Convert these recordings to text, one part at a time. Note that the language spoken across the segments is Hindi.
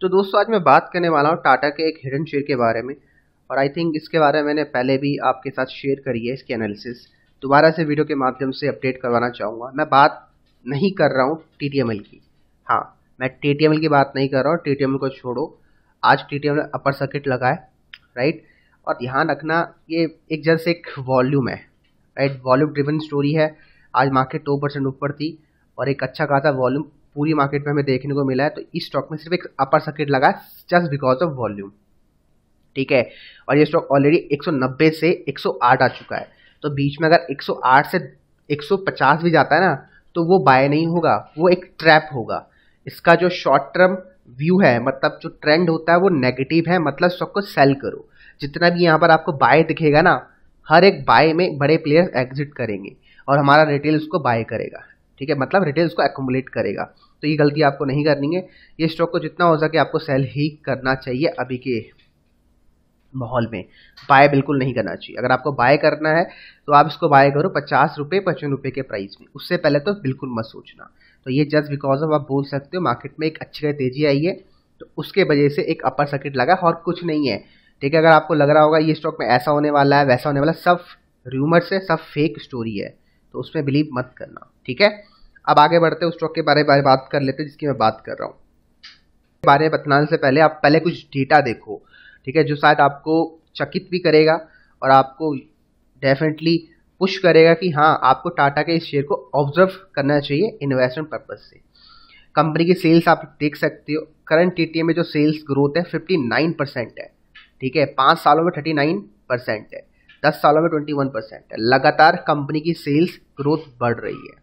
तो दोस्तों आज मैं बात करने वाला हूँ टाटा के एक हिडन शेयर के बारे में और आई थिंक इसके बारे में मैंने पहले भी आपके साथ शेयर करी है इसकी एनालिसिस दोबारा से वीडियो के माध्यम से अपडेट करवाना चाहूँगा मैं बात नहीं कर रहा हूँ टी की हाँ मैं टी की बात नहीं कर रहा हूँ टी को छोड़ो आज टी ने अपर सर्किट लगाए राइट और ध्यान रखना ये एक जैसे एक वॉल्यूम है राइट वॉल्यूम ड्रिवन स्टोरी है आज मार्केट दो परसेंट ऊपर थी और एक अच्छा खासा वॉल्यूम पूरी मार्केट में हमें देखने को मिला है तो इस स्टॉक में सिर्फ एक अपर सर्किट लगा जस्ट बिकॉज ऑफ वॉल्यूम ठीक है और ये स्टॉक ऑलरेडी 190 से 108 आ चुका है तो बीच में अगर 108 से 150 भी जाता है ना तो वो बाय नहीं होगा वो एक ट्रैप होगा इसका जो शॉर्ट टर्म व्यू है मतलब जो ट्रेंड होता है वो नेगेटिव है मतलब स्टॉक को सेल करो जितना भी यहाँ पर आपको बाय दिखेगा ना हर एक बाय में बड़े प्लेयर्स एग्जिट करेंगे और हमारा रिटेल उसको बाय करेगा ठीक है मतलब रिटेल उसको एकोमोलेट करेगा तो ये गलती आपको नहीं करनी है ये स्टॉक को जितना हो सके आपको सेल ही करना चाहिए अभी के माहौल में बाय बिल्कुल नहीं करना चाहिए अगर आपको बाय करना है तो आप इसको बाय करो पचास रुपये पचपन रुपये के प्राइस में उससे पहले तो बिल्कुल मत सोचना तो ये जस्ट बिकॉज ऑफ आप बोल सकते हो मार्केट में एक अच्छी तेजी आई है तो उसके वजह से एक अपर सर्किट लगा और कुछ नहीं है ठीक है अगर आपको लग रहा होगा ये स्टॉक में ऐसा होने वाला है वैसा होने वाला सब र्यूमर्स है सब फेक स्टोरी है तो उसमें बिलीव मत करना ठीक है अब आगे बढ़ते हैं उस स्टॉक के बारे में बात कर लेते हैं जिसकी मैं बात कर रहा हूँ बारे में बताने से पहले आप पहले कुछ डेटा देखो ठीक है जो शायद आपको चकित भी करेगा और आपको डेफिनेटली पुश करेगा कि हाँ आपको टाटा के इस शेयर को ऑब्जर्व करना चाहिए इन्वेस्टमेंट पर्पज से कंपनी की सेल्स आप देख सकते हो करंट टी में जो सेल्स ग्रोथ है फिफ्टी नाइन परसेंट है ठीक है पाँच सालों में थर्टी नाइन परसेंट है दस सालों में ट्वेंटी वन परसेंट है लगातार कंपनी की सेल्स ग्रोथ बढ़ रही है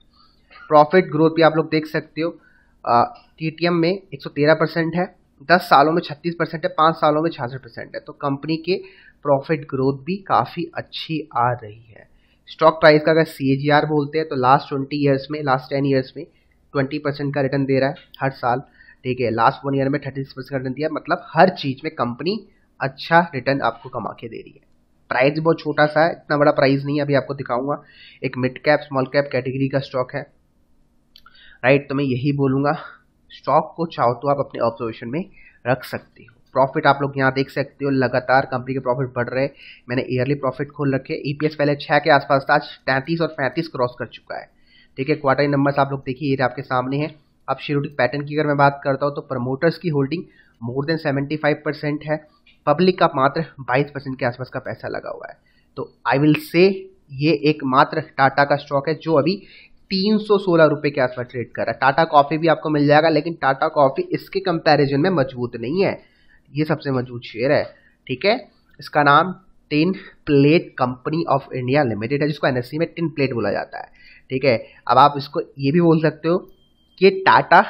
प्रॉफिट ग्रोथ भी आप लोग देख सकते हो टी में एक परसेंट है दस सालों में छत्तीस परसेंट है पाँच सालों में छियासठ परसेंट है तो कंपनी के प्रॉफिट ग्रोथ भी काफ़ी अच्छी आ रही है स्टॉक प्राइस का अगर सी बोलते हैं तो लास्ट ट्वेंटी ईयर्स में लास्ट टेन ईयर्स में ट्वेंटी परसेंट का रिटर्न दे रहा है हर साल ठीक है लास्ट वन ईयर में थर्टी सिक्स परसेंट का रिटर्न दिया मतलब हर चीज़ में कंपनी अच्छा रिटर्न आपको कमा के दे रही है प्राइस बहुत छोटा सा है इतना बड़ा प्राइस नहीं है अभी आपको दिखाऊंगा एक mid cap small cap category का स्टॉक है राइट तो मैं यही बोलूँगा स्टॉक को चाहो तो आप अपने ऑब्जर्वेशन में रख सकते हो प्रॉफिट आप लोग यहाँ देख सकते हो लगातार कंपनी के प्रॉफिट बढ़ रहे मैंने ईयरली प्रॉफिट खोल रखे ईपीएस e पहले छः के आसपास था आज तैंतीस और पैंतीस क्रॉस कर चुका है ठीक है क्वार्टरली नंबर्स आप लोग देखिए ये आपके सामने है अब शेड्यूल पैटर्न की अगर मैं बात करता हूँ तो प्रमोटर्स की holding more than seventy five percent है पब्लिक का मात्र बाईस परसेंट के आसपास का पैसा लगा हुआ है तो आई विल से ये एक मात्र टाटा का स्टॉक है जो अभी तीन सौ सोलह के आसपास ट्रेड कर रहा है टाटा कॉफ़ी भी आपको मिल जाएगा लेकिन टाटा कॉफ़ी इसके कंपैरिजन में मजबूत नहीं है ये सबसे मजबूत शेयर है ठीक है इसका नाम tin plate company of India limited है जिसको एनएससी e में टिन प्लेट बोला जाता है ठीक है अब आप इसको ये भी बोल सकते हो कि टाटा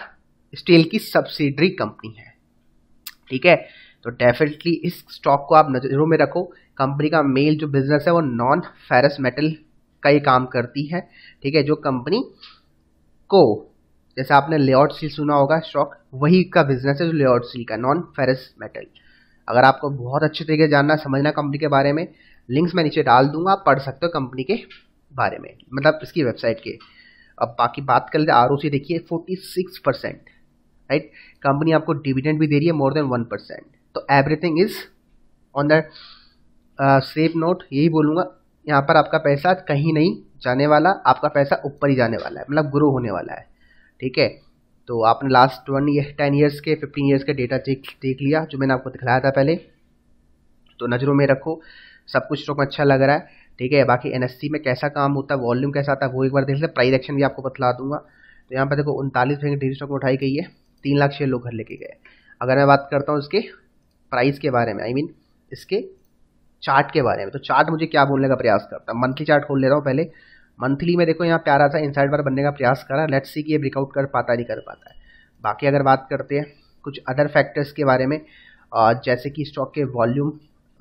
स्टील की सब्सिडरी कंपनी है ठीक है तो डेफिनेटली इस स्टॉक को आप नज़रों में रखो कंपनी का मेल जो बिजनेस है वो नॉन फेरस मेटल का काम करती है ठीक है जो कंपनी को जैसे आपने लेआउट सील सुना होगा स्टॉक वही का बिजनेस है जो लेआउट सील का नॉन फेरस मेटल अगर आपको बहुत अच्छे तरीके से जानना समझना कंपनी के बारे में लिंक्स मैं नीचे डाल दूंगा आप पढ़ सकते हो कंपनी के बारे में मतलब इसकी वेबसाइट के अब बाकी बात कर लेते आर देखिए forty six percent right company आपको डिविडेंड भी दे रही है मोर देन वन परसेंट तो everything is on the safe note यही बोलूँगा यहाँ पर आपका पैसा कहीं नहीं जाने वाला आपका पैसा ऊपर ही जाने वाला है मतलब ग्रो होने वाला है ठीक है तो आपने last one year ten years के फिफ्टीन ईयर्स के डेटा देख देख लिया जो मैंने आपको दिखलाया था पहले तो नज़रों में रखो सब कुछ स्टॉक तो में अच्छा लग रहा है ठीक है बाकी एन में कैसा काम होता है वॉल्यूम कैसा आता है वो एक बार देख लेते प्राइस एक्शन भी आपको बतला दूंगा तो यहाँ पर देखो उनतालीस रुपये डेली स्टॉक उठाई गई है तीन लाख छः लोग घर लेके गए अगर मैं बात करता हूँ इसके प्राइस के बारे में आई मीन इसके चार्ट के बारे में तो चार्ट मुझे क्या बोलने का प्रयास करता है मंथली चार्ट खोल ले रहा हूँ पहले मंथली में देखो यहाँ प्यारा सा इनसाइड बार बनने का प्रयास करा लेट्स सी कि ये ब्रेकआउट कर पाता नहीं कर पाता है बाकी अगर बात करते हैं कुछ अदर फैक्टर्स के बारे में जैसे कि स्टॉक के वॉल्यूम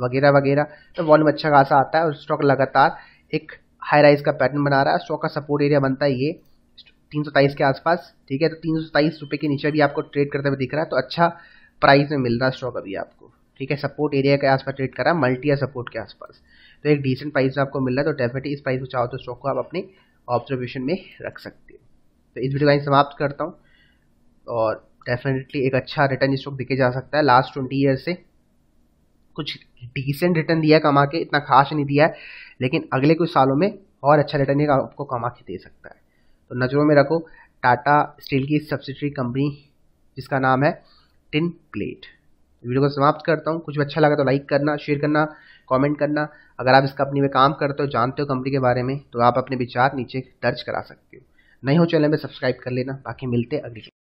वगैरह वगैरह तो वॉल्यूम अच्छा खासा आता है और स्टॉक लगातार एक हाई राइज का पैटर्न बना रहा है स्टॉक का सपोर्ट एरिया बनता है ये तीन के आसपास ठीक है तो तीन सौ के नीचे भी आपको ट्रेड करते हुए दिख रहा है तो अच्छा प्राइस में मिल रहा है स्टॉक अभी आपको ठीक है सपोर्ट एरिया के आसपास ट्रेड करा मल्टी या सपोर्ट के आसपास तो एक डिसेंट प्राइस आपको मिल रहा है तो डेफिनेटली इस प्राइस को चाहो तो स्टॉक को आप अपने ऑब्जर्वेशन में रख सकते हो तो इस वीडियो का समाप्त करता हूँ और डेफिनेटली एक अच्छा रिटर्न स्टॉक दिखे जा सकता है लास्ट ट्वेंटी ईयर से कुछ डिसेंट रिटर्न दिया कमा के इतना खास नहीं दिया है लेकिन अगले कुछ सालों में और अच्छा रिटर्न ये आपको कमा के दे सकता है तो नज़रों में रखो टाटा स्टील की सब्सिडरी कंपनी जिसका नाम है टिन प्लेट वीडियो को समाप्त करता हूँ कुछ अच्छा लगा तो लाइक करना शेयर करना कमेंट करना अगर आप इस कंपनी में काम करते हो जानते हो कंपनी के बारे में तो आप अपने विचार नीचे दर्ज करा सकते हो नहीं हो चैनल में सब्सक्राइब कर लेना बाकी मिलते अगली